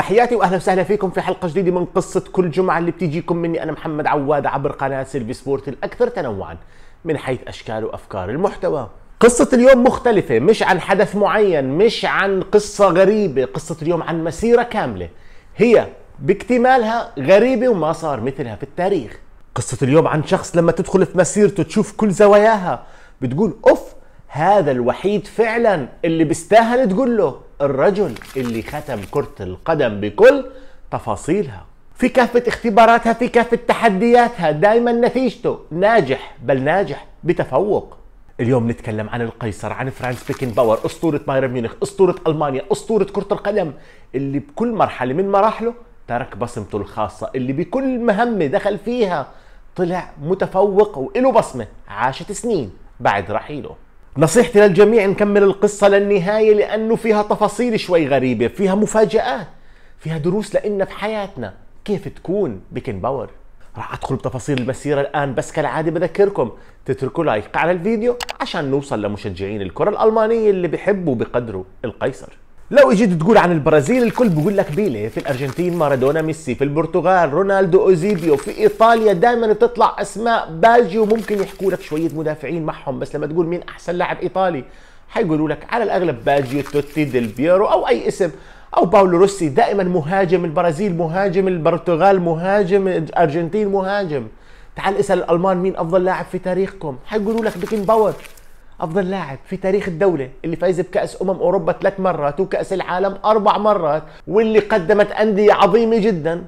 تحياتي واهلا وسهلا فيكم في حلقه جديده من قصه كل جمعه اللي بتيجيكم مني انا محمد عواد عبر قناه سيلفي سبورت الاكثر تنوعا من حيث اشكال وافكار المحتوى. قصة اليوم مختلفة مش عن حدث معين مش عن قصة غريبة قصة اليوم عن مسيرة كاملة هي باكتمالها غريبة وما صار مثلها في التاريخ قصة اليوم عن شخص لما تدخل في مسيرته تشوف كل زواياها بتقول أوف هذا الوحيد فعلا اللي بيستاهل تقول له الرجل اللي ختم كرة القدم بكل تفاصيلها في كافة اختباراتها في كافة تحدياتها دائما نتيجته ناجح بل ناجح بتفوق اليوم نتكلم عن القيصر عن فرانس بيكن باور أسطورة بايرن ميونخ أسطورة ألمانيا أسطورة كرة القدم اللي بكل مرحلة من مراحله ترك بصمته الخاصة اللي بكل مهمة دخل فيها طلع متفوق وإله بصمة عاشت سنين بعد رحيله نصيحتي للجميع نكمل القصة للنهاية لأنه فيها تفاصيل شوي غريبة فيها مفاجآت فيها دروس لإلنا في حياتنا كيف تكون بيكن باور راح ادخل بتفاصيل المسيرة الآن بس كالعادة بذكركم تتركوا لايك على الفيديو عشان نوصل لمشجعين الكرة الألمانية اللي بيحبوا وبيقدروا القيصر لو اجيت تقول عن البرازيل الكل بقول لك بيلي في الارجنتين مارادونا ميسي في البرتغال رونالدو اوزيبيو في ايطاليا دائما بتطلع اسماء بالجي وممكن يحكوا لك شويه مدافعين معهم بس لما تقول مين احسن لاعب ايطالي حيقولوا لك على الاغلب بالجي توتي ديل بيرو او اي اسم او باولو روسي دائما مهاجم البرازيل مهاجم البرتغال مهاجم الارجنتين مهاجم تعال اسال الالمان مين افضل لاعب في تاريخكم حيقولوا لك بيكن باور افضل لاعب في تاريخ الدوله اللي فاز بكاس امم اوروبا ثلاث مرات وكاس العالم اربع مرات واللي قدمت انديه عظيمه جدا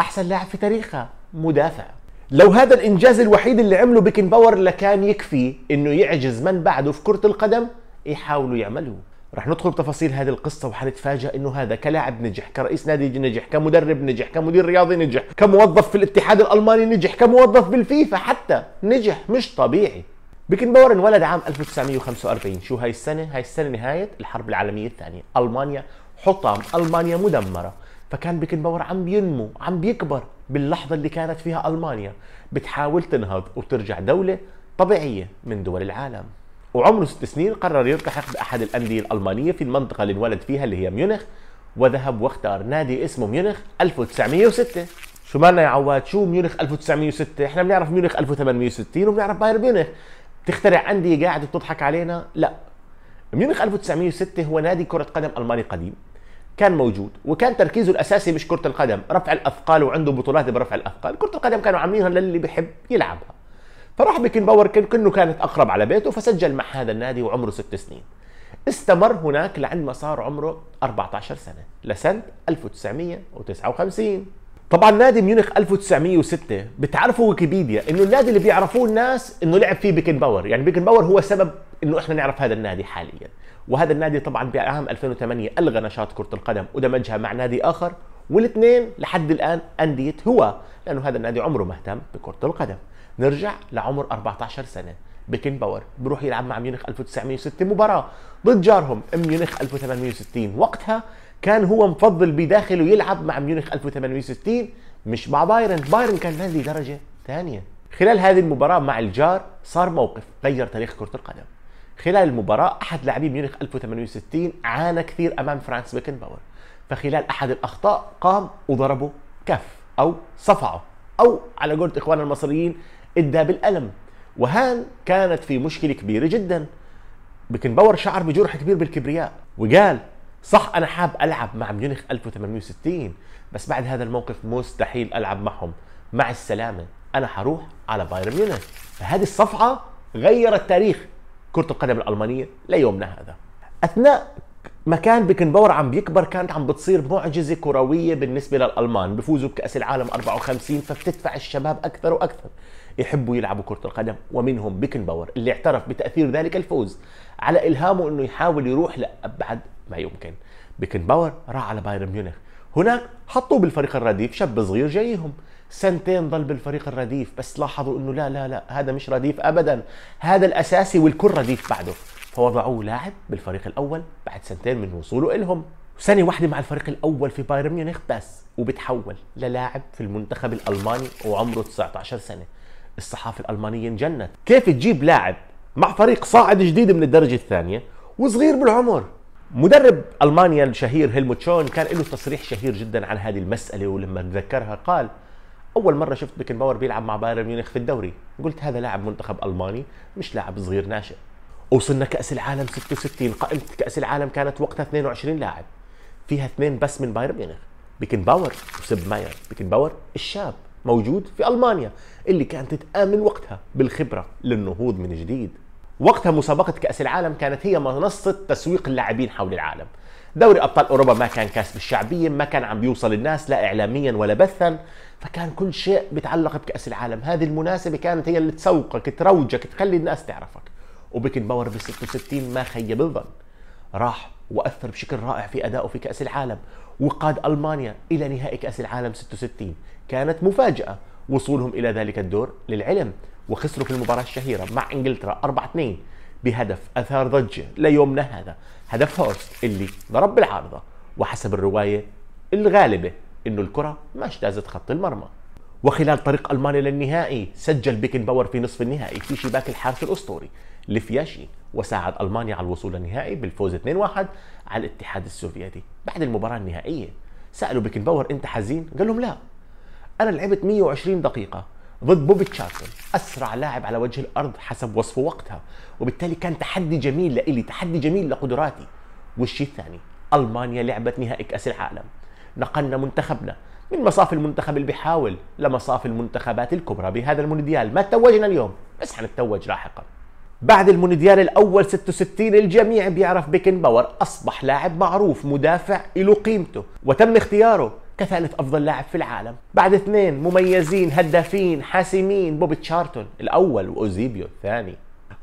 احسن لاعب في تاريخها مدافع لو هذا الانجاز الوحيد اللي عمله بيكن باور لكان يكفي انه يعجز من بعده في كره القدم يحاولوا يعملوه رح ندخل بتفاصيل هذه القصة وحنتفاجأ انه هذا كلاعب نجح، كرئيس نادي نجح، كمدرب نجح، كمدير رياضي نجح، كموظف في الاتحاد الالماني نجح، كموظف بالفيفا حتى نجح مش طبيعي، بيكن باور انولد عام 1945 شو هاي السنه هاي السنه نهايه الحرب العالميه الثانيه المانيا حطام المانيا مدمره فكان بيكن باور عم بينمو عم بيكبر باللحظه اللي كانت فيها المانيا بتحاول تنهض وترجع دوله طبيعيه من دول العالم وعمره ست سنين قرر يلتحق باحد الانديه الالمانيه في المنطقه اللي انولد فيها اللي هي ميونخ وذهب واختار نادي اسمه ميونخ 1906 شو مالنا يا عواد شو ميونخ 1906 احنا بنعرف ميونخ 1860 وبنعرف بايرن ميونخ تخترع انديه قاعده بتضحك علينا لا ميونخ 1906 هو نادي كره قدم الماني قديم كان موجود وكان تركيزه الاساسي مش كره القدم رفع الاثقال وعنده بطولات برفع الاثقال كره القدم كانوا عاملينها للي بحب يلعبها فراح بيكن باور كنه كانت اقرب على بيته فسجل مع هذا النادي وعمره ست سنين استمر هناك لعند ما صار عمره 14 سنه لسنه 1959 طبعا نادي ميونخ 1906 بتعرفوا ويكيبيديا انه النادي اللي بيعرفوه الناس انه لعب فيه بيكن باور يعني بيكن باور هو سبب انه احنا نعرف هذا النادي حاليا وهذا النادي طبعا بعام 2008 الغى نشاط كره القدم ودمجها مع نادي اخر والاثنين لحد الان انديه هو لانه هذا النادي عمره ما اهتم بكره القدم نرجع لعمر 14 سنه بيكن باور بروح يلعب مع ميونخ 1906 مباراه ضد جارهم ميونخ 1860 وقتها كان هو مفضل بداخله يلعب مع ميونخ 1860 مش مع بايرن بايرن كان نادي درجه ثانيه خلال هذه المباراه مع الجار صار موقف غير تاريخ كره القدم خلال المباراة أحد لاعبي ميونخ 1860 عانى كثير أمام فرانس بيكنباور فخلال أحد الأخطاء قام وضربه كف أو صفعه أو على قولة إخواننا المصريين إدى بالألم وهان كانت في مشكلة كبيرة جدا بيكنباور شعر بجرح كبير بالكبرياء وقال صح انا حاب العب مع ميونخ 1860 بس بعد هذا الموقف مستحيل العب معهم مع السلامه انا حروح على بايرن ميونخ فهذه الصفعه غيرت تاريخ كره القدم الالمانيه ليومنا هذا اثناء ما كان بيكنباور عم بيكبر كانت عم بتصير معجزه كرويه بالنسبه للالمان بفوزوا بكاس العالم 54 فبتدفع الشباب اكثر واكثر يحبوا يلعبوا كرة القدم ومنهم بيكن باور اللي اعترف بتأثير ذلك الفوز على إلهامه أنه يحاول يروح لأبعد ما يمكن بيكن باور راح على بايرن ميونخ هناك حطوه بالفريق الرديف شاب صغير جايهم سنتين ضل بالفريق الرديف بس لاحظوا انه لا لا لا هذا مش رديف ابدا هذا الاساسي والكل رديف بعده فوضعوه لاعب بالفريق الاول بعد سنتين من وصوله الهم سنه واحده مع الفريق الاول في بايرن ميونخ بس وبتحول للاعب في المنتخب الالماني وعمره 19 سنه الصحافه الالمانيه انجنت كيف تجيب لاعب مع فريق صاعد جديد من الدرجه الثانيه وصغير بالعمر مدرب المانيا الشهير هيلموت شون كان له تصريح شهير جدا عن هذه المساله ولما نذكرها قال اول مره شفت بيكن باور بيلعب مع بايرن ميونخ في الدوري قلت هذا لاعب منتخب الماني مش لاعب صغير ناشئ وصلنا كاس العالم 66 قائمه كاس العالم كانت وقتها 22 لاعب فيها اثنين بس من بايرن ميونخ بيكن باور وسب ماير بيكن باور الشاب موجود في المانيا اللي كانت تامن وقتها بالخبره للنهوض من جديد وقتها مسابقة كأس العالم كانت هي منصة تسويق اللاعبين حول العالم دوري أبطال أوروبا ما كان كاس بالشعبية ما كان عم بيوصل الناس لا إعلاميا ولا بثا فكان كل شيء بيتعلق بكأس العالم هذه المناسبة كانت هي اللي تسوقك تروجك تخلي الناس تعرفك وبيكن باور بال 66 ما خيب الظن راح واثر بشكل رائع في ادائه في كاس العالم وقاد المانيا الى نهائي كاس العالم 66 كانت مفاجاه وصولهم الى ذلك الدور للعلم وخسروا في المباراه الشهيره مع انجلترا 4-2 بهدف اثار ضجه ليومنا هذا هدف هورست اللي ضرب بالعارضه وحسب الروايه الغالبه انه الكره ما اجتازت خط المرمى وخلال طريق المانيا للنهائي سجل بيكن باور في نصف النهائي في شباك الحارس الاسطوري لفياشي وساعد المانيا على الوصول للنهائي بالفوز 2-1 على الاتحاد السوفيتي بعد المباراه النهائيه سالوا بيكن باور انت حزين قال لهم لا انا لعبت 120 دقيقه ضد بوبي تشاتل اسرع لاعب على وجه الارض حسب وصفه وقتها وبالتالي كان تحدي جميل لإلي تحدي جميل لقدراتي والشيء الثاني المانيا لعبت نهائي كاس العالم نقلنا منتخبنا من مصاف المنتخب اللي بيحاول لمصاف المنتخبات الكبرى بهذا المونديال ما توجنا اليوم بس حنتوج لاحقا بعد المونديال الاول 66 الجميع بيعرف بيكن باور اصبح لاعب معروف مدافع له قيمته وتم اختياره كثالث افضل لاعب في العالم بعد اثنين مميزين هدافين حاسمين بوب تشارتون الاول واوزيبيو الثاني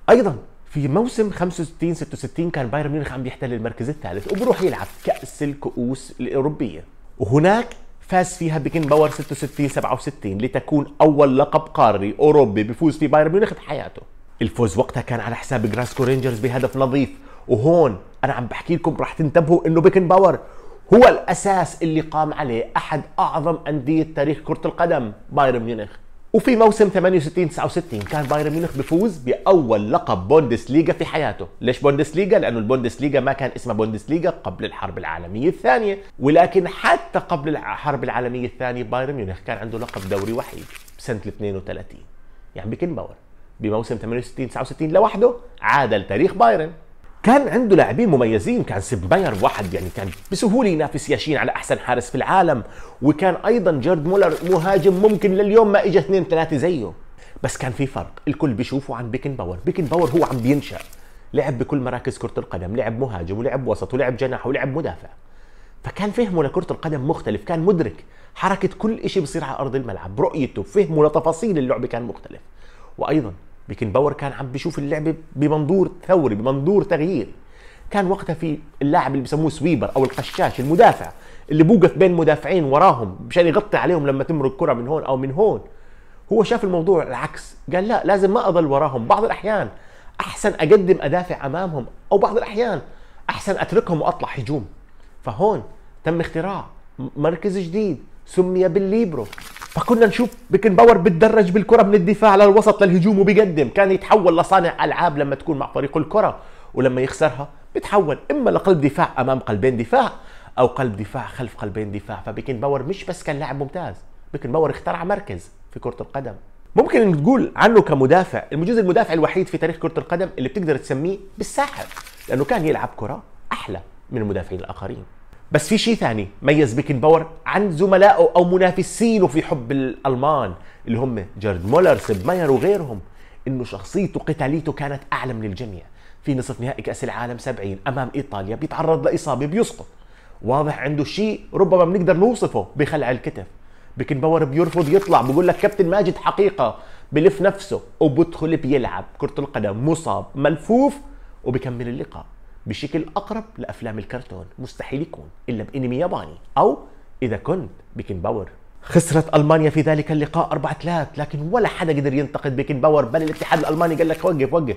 ايضا في موسم 65 66 كان بايرن ميونخ عم بيحتل المركز الثالث وبروح يلعب كاس الكؤوس الاوروبيه وهناك فاز فيها بيكن باور 66 67 لتكون اول لقب قاري اوروبي بفوز فيه بايرن ميونخ بحياته الفوز وقتها كان على حساب جراسكو رينجرز بهدف نظيف وهون انا عم بحكي لكم رح تنتبهوا انه بيكن باور هو الاساس اللي قام عليه احد اعظم انديه تاريخ كره القدم بايرن ميونخ وفي موسم 68 69 كان بايرن ميونخ بفوز باول لقب بوندس ليجا في حياته، ليش بوندس ليجا لانه البوندس ليجا ما كان اسمها بوندس ليجا قبل الحرب العالميه الثانيه، ولكن حتى قبل الحرب العالميه الثانيه بايرن ميونخ كان عنده لقب دوري وحيد بسنه 32 يعني بكن باور بموسم 68 69 لوحده عادل تاريخ بايرن كان عنده لاعبين مميزين كان سيبماير واحد يعني كان بسهوله ينافس ياشين على احسن حارس في العالم وكان ايضا جيرد مولر مهاجم ممكن لليوم ما اجى اثنين ثلاثه زيه بس كان في فرق الكل بيشوفه عن بيكن باور بيكن باور هو عم بينشا لعب بكل مراكز كره القدم لعب مهاجم ولعب وسط ولعب جناح ولعب مدافع فكان فهمه لكره القدم مختلف كان مدرك حركه كل شيء بصير على ارض الملعب رؤيته فهمه لتفاصيل اللعبه كان مختلف وايضا بيكن باور كان عم بيشوف اللعبه بمنظور ثوري بمنظور تغيير كان وقتها في اللاعب اللي بسموه سويبر او القشاش المدافع اللي بوقف بين مدافعين وراهم مشان يغطي عليهم لما تمرق كره من هون او من هون هو شاف الموضوع العكس قال لا لازم ما اضل وراهم بعض الاحيان احسن اقدم ادافع امامهم او بعض الاحيان احسن اتركهم واطلع هجوم فهون تم اختراع مركز جديد سمي بالليبرو فكنا نشوف بيكن باور بتدرج بالكره من الدفاع للوسط للهجوم وبيقدم كان يتحول لصانع العاب لما تكون مع فريق الكره ولما يخسرها بتحول اما لقلب دفاع امام قلبين دفاع او قلب دفاع خلف قلبين دفاع فبيكن باور مش بس كان لاعب ممتاز بيكن باور اخترع مركز في كره القدم ممكن تقول عنه كمدافع المجوز المدافع الوحيد في تاريخ كره القدم اللي بتقدر تسميه بالساحر لانه كان يلعب كره احلى من المدافعين الاخرين بس في شيء ثاني ميز بيكن باور عن زملائه او منافسينه في حب الالمان اللي هم جارد مولر سيب ماير وغيرهم انه شخصيته قتاليته كانت اعلى من الجميع في نصف نهائي كاس العالم 70 امام ايطاليا بيتعرض لاصابه بيسقط واضح عنده شيء ربما بنقدر نوصفه بخلع الكتف بيكن باور بيرفض يطلع بقول لك كابتن ماجد حقيقه بلف نفسه وبدخل بيلعب كره القدم مصاب ملفوف وبكمل اللقاء بشكل اقرب لافلام الكرتون مستحيل يكون الا بانمي ياباني او اذا كنت بيكن باور خسرت المانيا في ذلك اللقاء 4 3 لكن ولا حدا قدر ينتقد بيكن باور بل الاتحاد الالماني قال لك وقف وقف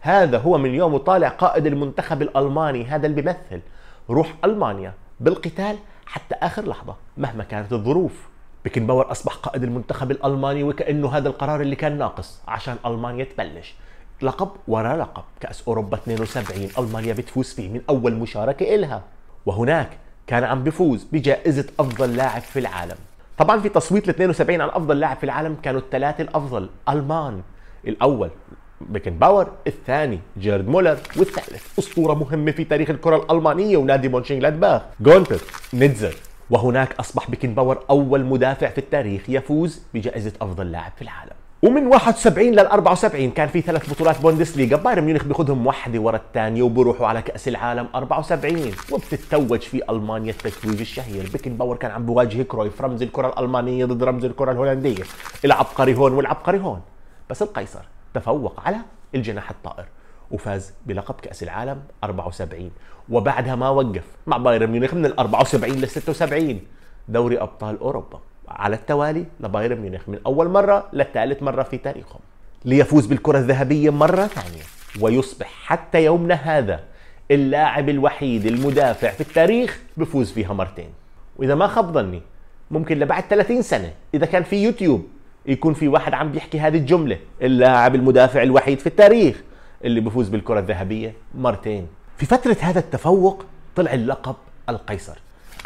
هذا هو من يوم وطالع قائد المنتخب الالماني هذا اللي بيمثل روح المانيا بالقتال حتى اخر لحظه مهما كانت الظروف بيكن باور اصبح قائد المنتخب الالماني وكانه هذا القرار اللي كان ناقص عشان المانيا تبلش لقب ورا لقب كأس أوروبا 72 ألمانيا بتفوز فيه من أول مشاركة إلها وهناك كان عم بفوز بجائزة أفضل لاعب في العالم طبعا في تصويت ال 72 على أفضل لاعب في العالم كانوا الثلاثة الأفضل ألمان الأول بيكن باور الثاني جيرد مولر والثالث أسطورة مهمة في تاريخ الكرة الألمانية ونادي مونشنغلادباخ جونتر نيتزر وهناك أصبح بيكن باور أول مدافع في التاريخ يفوز بجائزة أفضل لاعب في العالم ومن 71 لل 74 كان في ثلاث بطولات بوندس بايرن ميونخ بياخذهم واحده ورا الثانيه وبيروحوا على كاس العالم 74 وبتتوج في المانيا التتويج الشهير بيكن باور كان عم بواجه كرويف رمز الكره الالمانيه ضد رمز الكره الهولنديه العبقري هون والعبقري هون بس القيصر تفوق على الجناح الطائر وفاز بلقب كأس العالم 74 وبعدها ما وقف مع بايرن ميونخ من ال 74 لل 76 دوري أبطال أوروبا على التوالي لبايرن ميونخ من أول مرة لثالث مرة في تاريخهم ليفوز بالكرة الذهبية مرة ثانية ويصبح حتى يومنا هذا اللاعب الوحيد المدافع في التاريخ بفوز فيها مرتين وإذا ما خاب ظني ممكن لبعد 30 سنة إذا كان في يوتيوب يكون في واحد عم بيحكي هذه الجملة اللاعب المدافع الوحيد في التاريخ اللي بفوز بالكرة الذهبية مرتين في فترة هذا التفوق طلع اللقب القيصر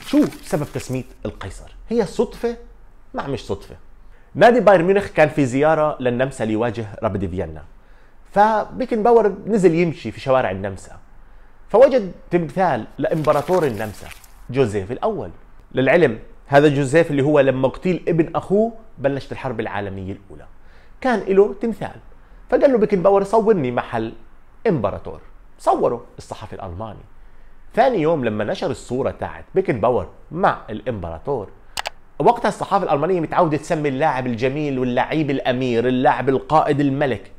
شو سبب تسمية القيصر؟ هي صدفة مع مش صدفه نادي بايرن ميونخ كان في زياره للنمسا ليواجه رابد فيينا فبيكن باور نزل يمشي في شوارع النمسا فوجد تمثال لامبراطور النمسا جوزيف الاول للعلم هذا جوزيف اللي هو لما قتيل ابن اخوه بلشت الحرب العالميه الاولى كان له تمثال فقال له بيكن باور صورني محل امبراطور صوره الصحفي الالماني ثاني يوم لما نشر الصوره تاعت بيكن باور مع الامبراطور وقتها الصحافه الالمانيه متعوده تسمي اللاعب الجميل واللعيب الامير اللاعب القائد الملك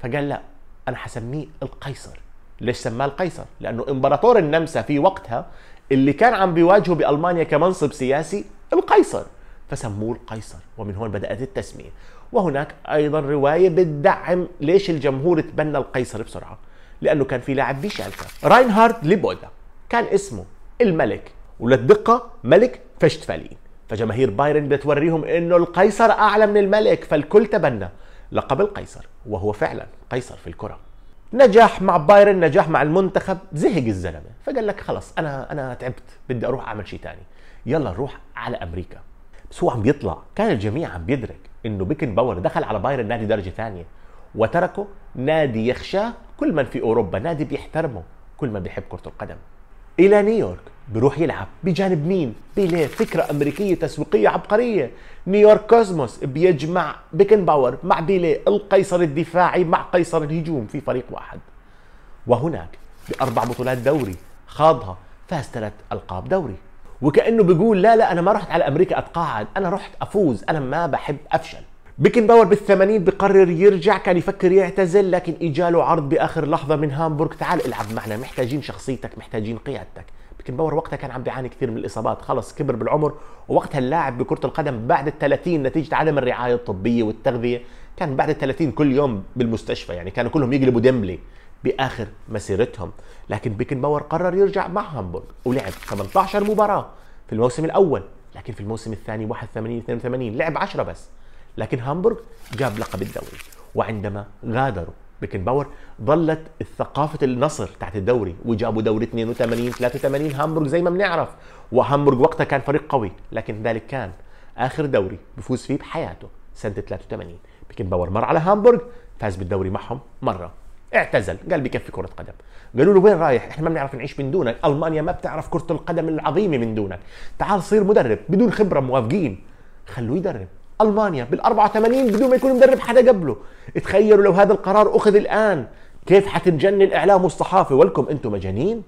فقال لا انا حسميه القيصر ليش سماه القيصر لانه امبراطور النمسا في وقتها اللي كان عم بيواجهه بالمانيا كمنصب سياسي القيصر فسموه القيصر ومن هون بدات التسميه وهناك ايضا روايه بتدعم ليش الجمهور تبنى القيصر بسرعه لانه كان في لاعب بيشالكا راينهارد ليبودا كان اسمه الملك وللدقه ملك فشتفالين فجماهير بايرن بتوريهم انه القيصر اعلى من الملك فالكل تبنى لقب القيصر وهو فعلا قيصر في الكره نجاح مع بايرن نجاح مع المنتخب زهق الزلمه فقال لك خلص انا انا تعبت بدي اروح اعمل شيء ثاني يلا نروح على امريكا بس هو عم بيطلع كان الجميع عم بيدرك انه بيكن باور دخل على بايرن نادي درجه ثانيه وتركه نادي يخشاه كل من في اوروبا نادي بيحترمه كل من بيحب كره القدم الى نيويورك بروح يلعب بجانب مين؟ بيليه فكرة أمريكية تسويقية عبقرية نيويورك كوزموس بيجمع بيكن باور مع بيليه القيصر الدفاعي مع قيصر الهجوم في فريق واحد وهناك بأربع بطولات دوري خاضها فاز ثلاث ألقاب دوري وكأنه بيقول لا لا أنا ما رحت على أمريكا أتقاعد أنا رحت أفوز أنا ما بحب أفشل بيكن باور بالثمانين بقرر يرجع كان يفكر يعتزل لكن إجاله عرض بآخر لحظة من هامبورغ تعال العب معنا محتاجين شخصيتك محتاجين قيادتك بيكن باور وقتها كان عم بيعاني كثير من الاصابات خلص كبر بالعمر ووقتها اللاعب بكره القدم بعد ال 30 نتيجه عدم الرعايه الطبيه والتغذيه كان بعد ال 30 كل يوم بالمستشفى يعني كانوا كلهم يقلبوا ديمبلي باخر مسيرتهم لكن بيكن باور قرر يرجع مع هامبورغ ولعب 18 مباراه في الموسم الاول لكن في الموسم الثاني 81 82 لعب 10 بس لكن هامبورغ جاب لقب الدوري وعندما غادروا بيكن باور ظلت ثقافه النصر تحت الدوري وجابوا دوري 82 83 هامبورغ زي ما بنعرف وهامبورغ وقتها كان فريق قوي لكن ذلك كان اخر دوري بفوز فيه بحياته سنه 83 بيكن باور مر على هامبورغ فاز بالدوري معهم مره اعتزل قال بكفي كرة قدم قالوا له وين رايح احنا ما بنعرف نعيش من دونك ألمانيا ما بتعرف كرة القدم العظيمة من دونك تعال صير مدرب بدون خبرة موافقين خلوه يدرب المانيا بال 84 بدون ما يكون مدرب حدا قبله تخيلوا لو هذا القرار اخذ الان كيف حتنجن الاعلام والصحافه ولكم انتم مجانين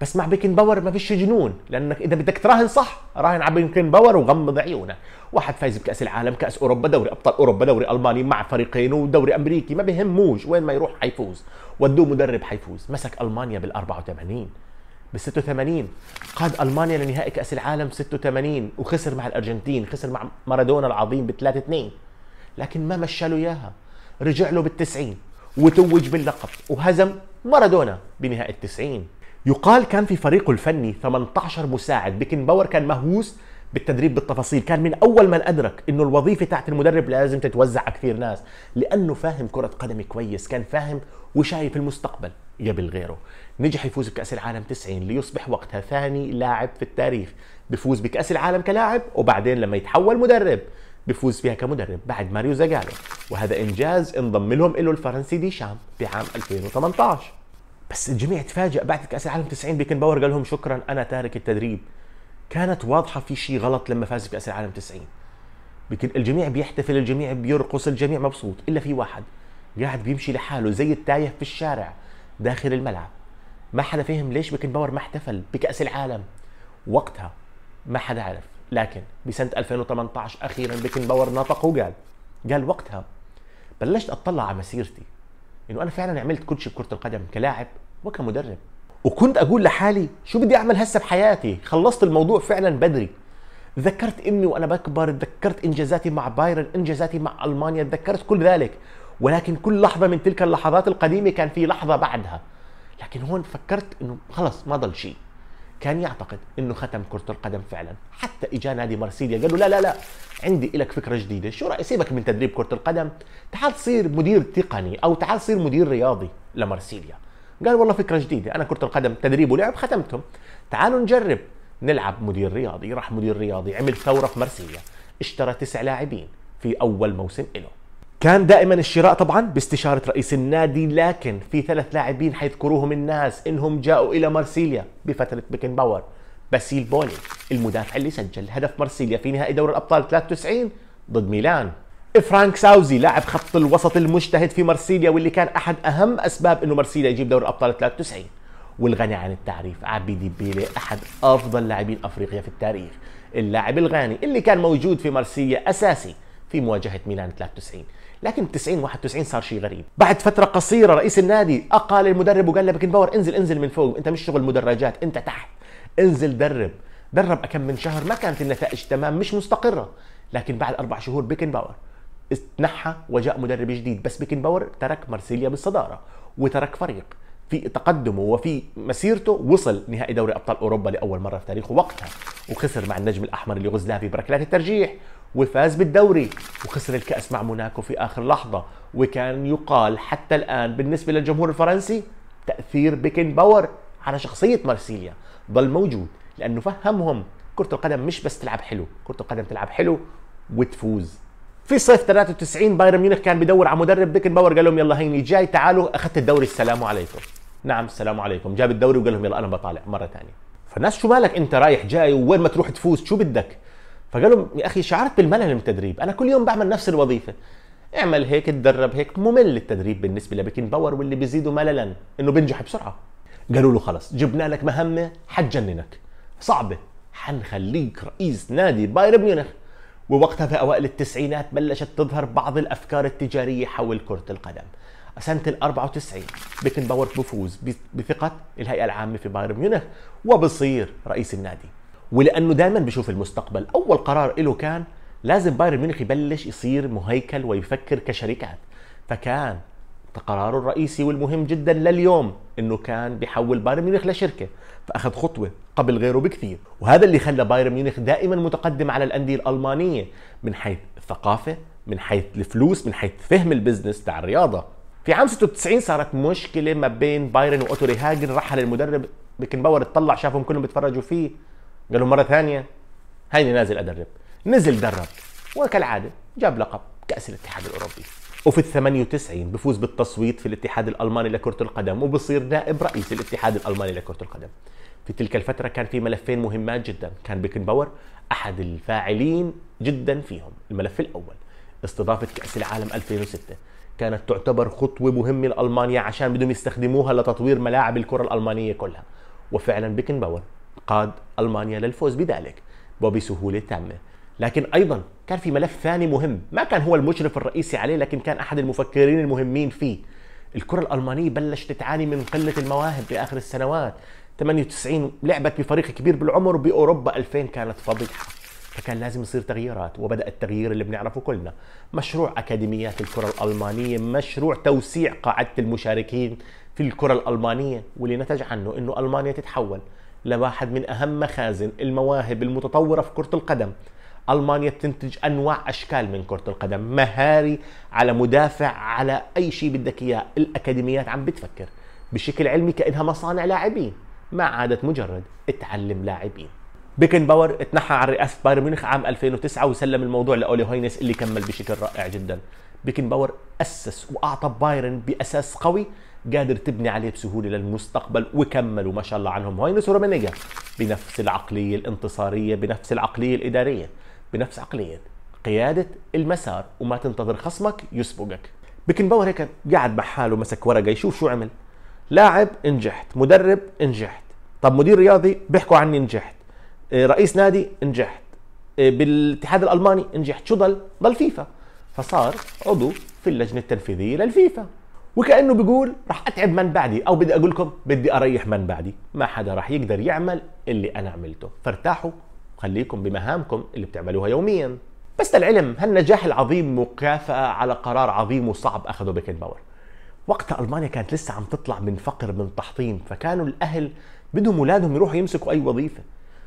بس مع بيكن باور ما فيش جنون لانك اذا بدك تراهن صح راهن على بيكن باور وغمض عيونك واحد فايز بكاس العالم كاس اوروبا دوري ابطال اوروبا دوري الماني مع فريقين ودوري امريكي ما بهموش وين ما يروح حيفوز ودوه مدرب حيفوز مسك المانيا بال 84 بال 86 قاد المانيا لنهائي كاس العالم 86 وخسر مع الارجنتين خسر مع مارادونا العظيم ب 3 2 لكن ما مشى له اياها رجع له بال 90 وتوج باللقب وهزم مارادونا بنهائي ال 90 يقال كان في فريقه الفني 18 مساعد بيكن باور كان مهووس بالتدريب بالتفاصيل كان من اول من ادرك انه الوظيفه تاعت المدرب لازم تتوزع على كثير ناس لانه فاهم كره قدم كويس كان فاهم وشايف المستقبل قبل غيره نجح يفوز بكأس العالم 90 ليصبح وقتها ثاني لاعب في التاريخ بفوز بكأس العالم كلاعب وبعدين لما يتحول مدرب بفوز فيها كمدرب بعد ماريو زاجالو وهذا إنجاز انضم لهم إله الفرنسي ديشام بعام 2018 بس الجميع تفاجأ بعد كأس العالم 90 بيكن باور قال لهم شكرا أنا تارك التدريب كانت واضحة في شيء غلط لما فاز بكأس العالم 90 بيكن الجميع بيحتفل الجميع بيرقص الجميع مبسوط إلا في واحد قاعد بيمشي لحاله زي التايه في الشارع داخل الملعب ما حدا فهم ليش بيكن باور ما احتفل بكأس العالم وقتها ما حدا عرف لكن بسنة 2018 أخيرا بيكن باور نطق وقال قال وقتها بلشت أطلع على مسيرتي إنه أنا فعلا عملت كل شيء بكرة القدم كلاعب وكمدرب وكنت أقول لحالي شو بدي أعمل هسه بحياتي خلصت الموضوع فعلا بدري ذكرت امي وانا بكبر تذكرت انجازاتي مع بايرن انجازاتي مع المانيا تذكرت كل ذلك ولكن كل لحظه من تلك اللحظات القديمه كان في لحظه بعدها لكن هون فكرت انه خلص ما ضل شيء كان يعتقد انه ختم كرة القدم فعلا حتى اجى نادي مرسيليا قال له لا لا لا عندي لك فكرة جديدة شو رأي سيبك من تدريب كرة القدم تعال تصير مدير تقني او تعال تصير مدير رياضي لمرسيليا قال والله فكرة جديدة انا كرة القدم تدريب ولعب ختمتهم تعالوا نجرب نلعب مدير رياضي راح مدير رياضي عمل ثورة في مرسيليا اشترى تسع لاعبين في اول موسم له كان دائما الشراء طبعا باستشارة رئيس النادي لكن في ثلاث لاعبين حيذكروهم الناس انهم جاءوا الى مارسيليا بفترة بيكن باور باسيل بوني المدافع اللي سجل هدف مارسيليا في نهائي دوري الابطال 93 ضد ميلان فرانك ساوزي لاعب خط الوسط المجتهد في مارسيليا واللي كان احد اهم اسباب انه مارسيليا يجيب دوري الابطال 93 والغني عن التعريف عبيدي بيلي احد افضل لاعبين افريقيا في التاريخ اللاعب الغاني اللي كان موجود في مارسيليا اساسي في مواجهه ميلان 93 لكن 90 91 صار شيء غريب بعد فتره قصيره رئيس النادي اقال المدرب وقال لبكن باور انزل انزل من فوق انت مش شغل مدرجات انت تحت انزل درب درب اكم من شهر ما كانت النتائج تمام مش مستقره لكن بعد اربع شهور بيكن باور اتنحى وجاء مدرب جديد بس بيكن باور ترك مارسيليا بالصداره وترك فريق في تقدمه وفي مسيرته وصل نهائي دوري ابطال اوروبا لاول مره في تاريخه وقتها وخسر مع النجم الاحمر اليوغوسلافي بركلات الترجيح وفاز بالدوري وخسر الكأس مع موناكو في آخر لحظة وكان يقال حتى الآن بالنسبة للجمهور الفرنسي تأثير بيكن باور على شخصية مارسيليا ظل موجود لأنه فهمهم كرة القدم مش بس تلعب حلو كرة القدم تلعب حلو وتفوز في صيف 93 بايرن ميونخ كان بدور على مدرب بيكن باور قال لهم يلا هيني جاي تعالوا اخذت الدوري السلام عليكم نعم السلام عليكم جاب الدوري وقال لهم يلا انا بطالع مره ثانيه فالناس شو مالك انت رايح جاي ووين ما تروح تفوز شو بدك فقال له يا اخي شعرت بالملل من التدريب انا كل يوم بعمل نفس الوظيفه اعمل هيك اتدرب هيك ممل التدريب بالنسبه لبيكن باور واللي بيزيدوا مللا انه بينجح بسرعه قالوا له خلص جبنا لك مهمه حتجننك صعبه حنخليك رئيس نادي بايرن ميونخ ووقتها في اوائل التسعينات بلشت تظهر بعض الافكار التجاريه حول كره القدم سنة ال 94 بيكن باور بفوز بثقة الهيئة العامة في بايرن ميونخ وبصير رئيس النادي ولانه دائما بشوف المستقبل اول قرار له كان لازم بايرن ميونخ يبلش يصير مهيكل ويفكر كشركات فكان قراره الرئيسي والمهم جدا لليوم انه كان بيحول بايرن ميونخ لشركه فاخذ خطوه قبل غيره بكثير وهذا اللي خلى بايرن ميونخ دائما متقدم على الانديه الالمانيه من حيث الثقافه من حيث الفلوس من حيث فهم البزنس تاع الرياضه في عام 96 صارت مشكله ما بين بايرن واوتوري هاجن رحل المدرب باور اطلع شافهم كلهم بيتفرجوا فيه قالوا مره ثانيه هيني نازل ادرب نزل درب وكالعاده جاب لقب كاس الاتحاد الاوروبي وفي ال 98 بفوز بالتصويت في الاتحاد الالماني لكره القدم وبصير نائب رئيس الاتحاد الالماني لكره القدم في تلك الفتره كان في ملفين مهمات جدا كان بيكن باور احد الفاعلين جدا فيهم الملف الاول استضافه كاس العالم 2006 كانت تعتبر خطوه مهمه لالمانيا عشان بدهم يستخدموها لتطوير ملاعب الكره الالمانيه كلها وفعلا بيكن باور قاد المانيا للفوز بذلك وبسهوله تامه لكن ايضا كان في ملف ثاني مهم ما كان هو المشرف الرئيسي عليه لكن كان احد المفكرين المهمين فيه الكرة الألمانية بلشت تعاني من قلة المواهب بآخر السنوات 98 لعبت بفريق كبير بالعمر بأوروبا 2000 كانت فضيحة فكان لازم يصير تغييرات وبدأ التغيير اللي بنعرفه كلنا مشروع أكاديميات الكرة الألمانية مشروع توسيع قاعدة المشاركين في الكرة الألمانية واللي نتج عنه أنه ألمانيا تتحول لواحد من أهم مخازن المواهب المتطورة في كرة القدم المانيا تنتج انواع اشكال من كره القدم مهاري على مدافع على اي شيء بدك اياه الاكاديميات عم بتفكر بشكل علمي كانها مصانع لاعبين ما عادت مجرد تعلم لاعبين بيكن باور اتنحى عن رئاسه بايرن ميونخ عام 2009 وسلم الموضوع لاولي هوينس اللي كمل بشكل رائع جدا بيكن باور اسس واعطى بايرن باساس قوي قادر تبني عليه بسهوله للمستقبل وكملوا ما شاء الله عنهم هاي نسو رومانيجا بنفس العقليه الانتصاريه بنفس العقليه الاداريه بنفس عقليه قياده المسار وما تنتظر خصمك يسبقك بكن باور هيك قاعد مع حاله مسك ورقه يشوف شو عمل لاعب نجحت مدرب نجحت طب مدير رياضي بيحكوا عني نجحت آه، رئيس نادي نجحت آه، بالاتحاد الالماني نجحت شو ضل ضل فيفا فصار عضو في اللجنه التنفيذيه للفيفا وكانه بيقول راح اتعب من بعدي او بدي اقول لكم بدي اريح من بعدي ما حدا راح يقدر يعمل اللي انا عملته فارتاحوا خليكم بمهامكم اللي بتعملوها يوميا بس للعلم هالنجاح العظيم مكافأة على قرار عظيم وصعب أخذه بيكن باور وقتها ألمانيا كانت لسه عم تطلع من فقر من تحطيم فكانوا الأهل بدهم أولادهم يروحوا يمسكوا أي وظيفة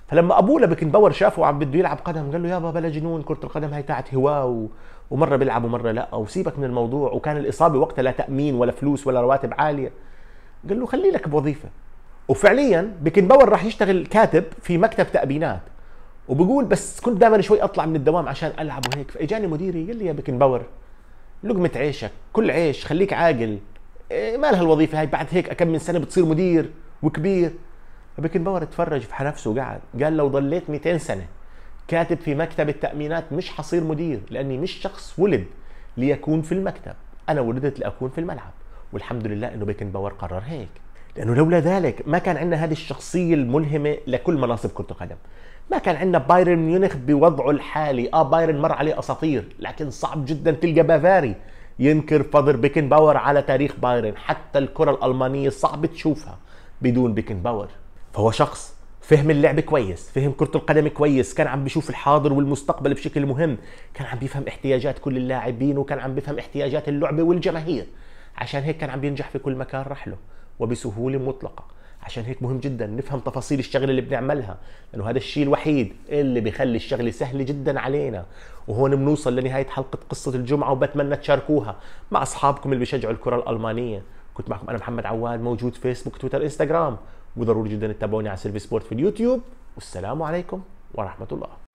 فلما أبوه باور شافه عم بده يلعب قدم قال له يابا بلا جنون كرة القدم هاي تاعت هواة ومره بيلعب ومره لا وسيبك من الموضوع وكان الاصابه وقتها لا تامين ولا فلوس ولا رواتب عاليه قال له خلي لك بوظيفه وفعليا باور راح يشتغل كاتب في مكتب تامينات وبقول بس كنت دائما شوي اطلع من الدوام عشان العب وهيك فاجاني مديري قال لي يا باور لقمه عيشك كل عيش خليك عاقل إيه، ما لها الوظيفه هاي بعد هيك كم من سنه بتصير مدير وكبير باور تفرج في نفسه وقعد قال لو ضليت 200 سنه كاتب في مكتب التامينات مش حصير مدير لاني مش شخص ولد ليكون في المكتب انا ولدت لاكون في الملعب والحمد لله انه بيكن باور قرر هيك لانه لولا ذلك ما كان عندنا هذه الشخصيه الملهمه لكل مناصب كره القدم ما كان عندنا بايرن ميونخ بوضعه الحالي اه بايرن مر عليه اساطير لكن صعب جدا تلقى بافاري ينكر فضل بيكن باور على تاريخ بايرن حتى الكره الالمانيه صعب تشوفها بدون بيكن باور فهو شخص فهم اللعب كويس فهم كره القدم كويس كان عم بيشوف الحاضر والمستقبل بشكل مهم كان عم بيفهم احتياجات كل اللاعبين وكان عم بيفهم احتياجات اللعبه والجماهير عشان هيك كان عم بينجح في كل مكان رحله وبسهوله مطلقه عشان هيك مهم جدا نفهم تفاصيل الشغله اللي بنعملها لانه هذا الشيء الوحيد اللي بيخلي الشغله سهله جدا علينا وهون بنوصل لنهايه حلقه قصه الجمعه وبتمنى تشاركوها مع اصحابكم اللي بيشجعوا الكره الالمانيه كنت معكم انا محمد عواد موجود فيسبوك تويتر انستغرام وضروري جدا تتابعوني على سيرفي سبورت في اليوتيوب والسلام عليكم ورحمه الله